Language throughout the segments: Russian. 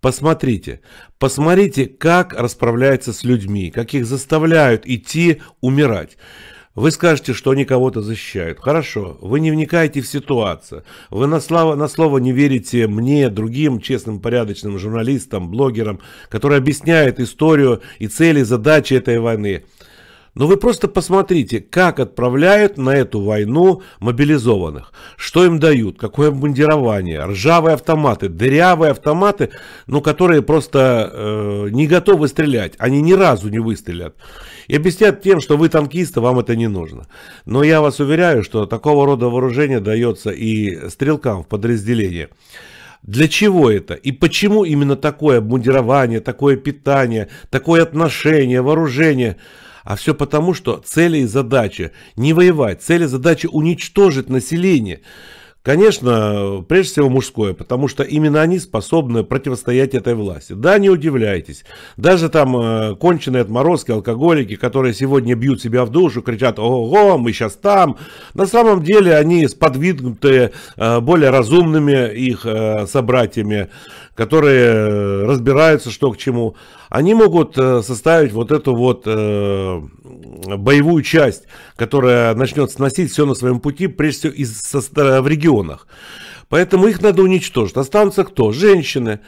Посмотрите, посмотрите, как расправляются с людьми, как их заставляют идти умирать. Вы скажете, что они кого-то защищают. Хорошо, вы не вникаете в ситуацию. Вы на слово, на слово не верите мне, другим честным, порядочным журналистам, блогерам, которые объясняют историю и цели, задачи этой войны. Но вы просто посмотрите, как отправляют на эту войну мобилизованных. Что им дают, какое обмундирование, ржавые автоматы, дырявые автоматы, ну, которые просто э, не готовы стрелять. Они ни разу не выстрелят. И объяснят тем, что вы танкисты, вам это не нужно. Но я вас уверяю, что такого рода вооружение дается и стрелкам в подразделении. Для чего это? И почему именно такое обмундирование, такое питание, такое отношение, вооружение? А все потому, что цели и задача не воевать, цели и задача уничтожить население. Конечно, прежде всего мужское, потому что именно они способны противостоять этой власти. Да, не удивляйтесь. Даже там э, конченые отморозки, алкоголики, которые сегодня бьют себя в душу, кричат «Ого, мы сейчас там!» На самом деле они сподвигнуты э, более разумными их э, собратьями, которые разбираются, что к чему. Они могут э, составить вот эту вот э, боевую часть, которая начнет сносить все на своем пути, прежде всего из, со, в регион регионах. Поэтому их надо уничтожить. Останутся кто? Женщины.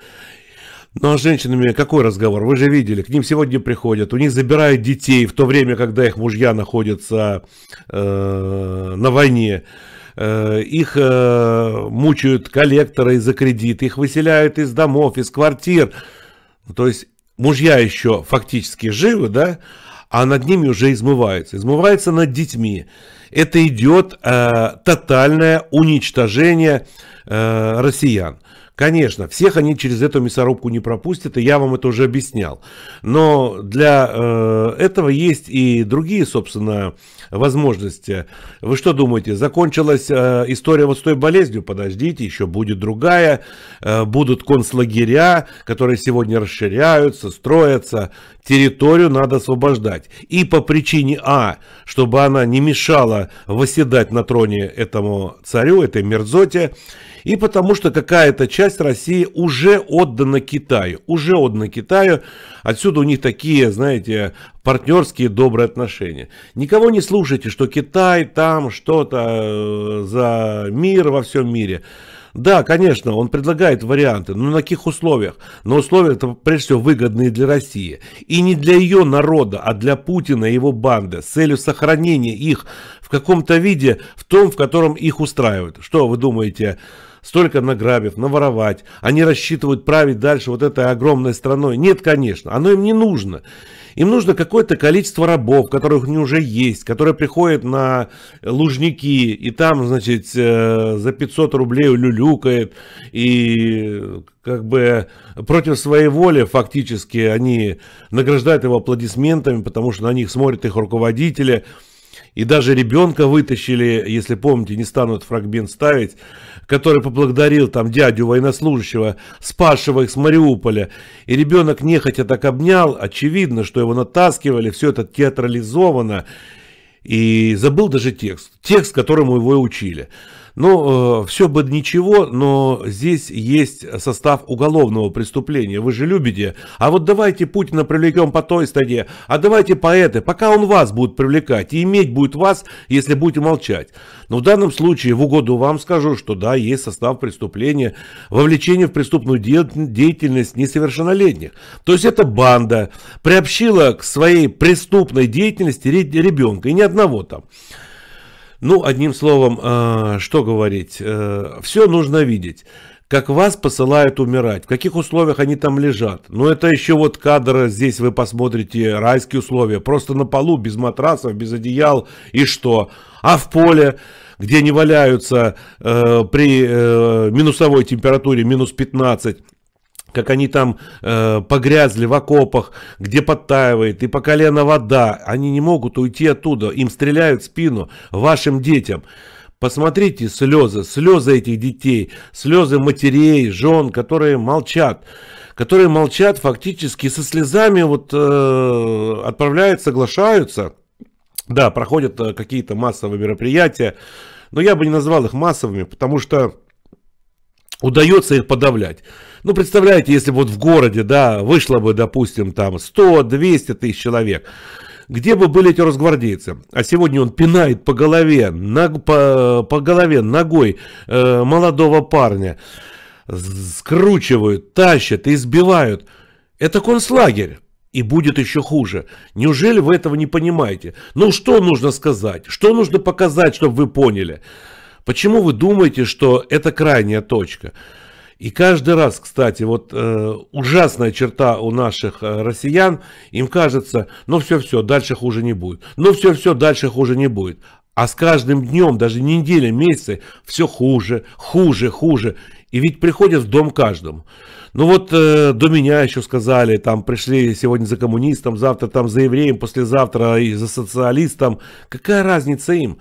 Ну а с женщинами какой разговор? Вы же видели, к ним сегодня приходят, у них забирают детей в то время, когда их мужья находятся э, на войне. Э, их э, мучают коллекторы за кредит, их выселяют из домов, из квартир. Ну, то есть мужья еще фактически живы, да, а над ними уже измывается. Измывается над детьми. Это идет э, тотальное уничтожение э, россиян. Конечно, всех они через эту мясорубку не пропустят, и я вам это уже объяснял. Но для э, этого есть и другие, собственно, возможности. Вы что думаете, закончилась э, история вот с той болезнью? Подождите, еще будет другая. Э, будут концлагеря, которые сегодня расширяются, строятся. Территорию надо освобождать. И по причине А, чтобы она не мешала восседать на троне этому царю, этой мерзоте. И потому что какая-то часть часть России уже отдана Китаю. Уже отдана Китаю. Отсюда у них такие, знаете, партнерские добрые отношения. Никого не слушайте, что Китай там что-то э, за мир во всем мире. Да, конечно, он предлагает варианты, но на каких условиях? На условиях, это, прежде всего, выгодные для России. И не для ее народа, а для Путина и его банды, с целью сохранения их в каком-то виде, в том, в котором их устраивают. Что вы думаете, столько награбив, наворовать. Они рассчитывают править дальше вот этой огромной страной. Нет, конечно, оно им не нужно. Им нужно какое-то количество рабов, которых у них уже есть, которые приходят на Лужники и там, значит, э, за 500 рублей люлюкает и как бы против своей воли фактически они награждают его аплодисментами, потому что на них смотрят их руководители – и даже ребенка вытащили, если помните, не станут фрагмент ставить, который поблагодарил там дядю военнослужащего, спасшего их с Мариуполя. И ребенок нехотя так обнял, очевидно, что его натаскивали, все это театрализовано. И забыл даже текст, текст, которому его и учили. Ну, э, все бы ничего, но здесь есть состав уголовного преступления. Вы же любите. А вот давайте Путина привлекем по той стадии, а давайте поэты, пока он вас будет привлекать, и иметь будет вас, если будете молчать. Но в данном случае, в угоду вам скажу, что да, есть состав преступления, вовлечение в преступную де деятельность несовершеннолетних. То есть эта банда приобщила к своей преступной деятельности ребенка, и ни одного там. Ну, одним словом, э, что говорить, э, все нужно видеть как вас посылают умирать, в каких условиях они там лежат. Но это еще вот кадры здесь вы посмотрите райские условия, просто на полу, без матрасов, без одеял и что. А в поле, где не валяются э, при э, минусовой температуре минус 15, как они там э, погрязли в окопах, где подтаивает, и по колено вода. Они не могут уйти оттуда, им стреляют в спину, вашим детям. Посмотрите слезы, слезы этих детей, слезы матерей, жен, которые молчат которые молчат фактически со слезами вот э, отправляют, соглашаются. Да, проходят э, какие-то массовые мероприятия, но я бы не назвал их массовыми, потому что удается их подавлять. Ну, представляете, если вот в городе, да, вышло бы, допустим, там 100-200 тысяч человек, где бы были эти росгвардейцы? А сегодня он пинает по голове, ног, по, по голове ногой э, молодого парня, скручивают, тащат, избивают. Это концлагерь. И будет еще хуже. Неужели вы этого не понимаете? Ну, что нужно сказать? Что нужно показать, чтобы вы поняли? Почему вы думаете, что это крайняя точка? И каждый раз, кстати, вот э, ужасная черта у наших э, россиян, им кажется, ну все-все, дальше хуже не будет. Ну все-все, дальше хуже не будет. А с каждым днем, даже неделя, месяцы, все хуже, хуже, хуже. И ведь приходят в дом каждому. Ну вот э, до меня еще сказали, там пришли сегодня за коммунистом, завтра там за евреем, послезавтра и за социалистом. Какая разница им?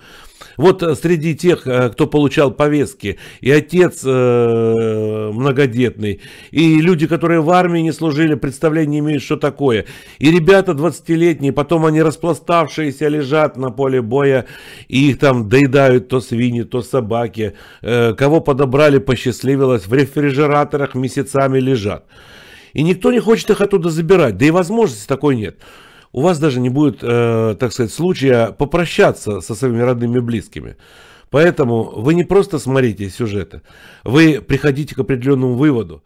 Вот э, среди тех, э, кто получал повестки, и отец э, многодетный, и люди, которые в армии не служили, представления имеют, что такое. И ребята 20-летние, потом они распластавшиеся лежат на поле боя, и их там доедают то свиньи, то собаки. кого подобрали, посчастливилось, в рефрижераторах месяцами лежат. И никто не хочет их оттуда забирать, да и возможности такой нет у вас даже не будет, э, так сказать, случая попрощаться со своими родными и близкими. Поэтому вы не просто смотрите сюжеты, вы приходите к определенному выводу.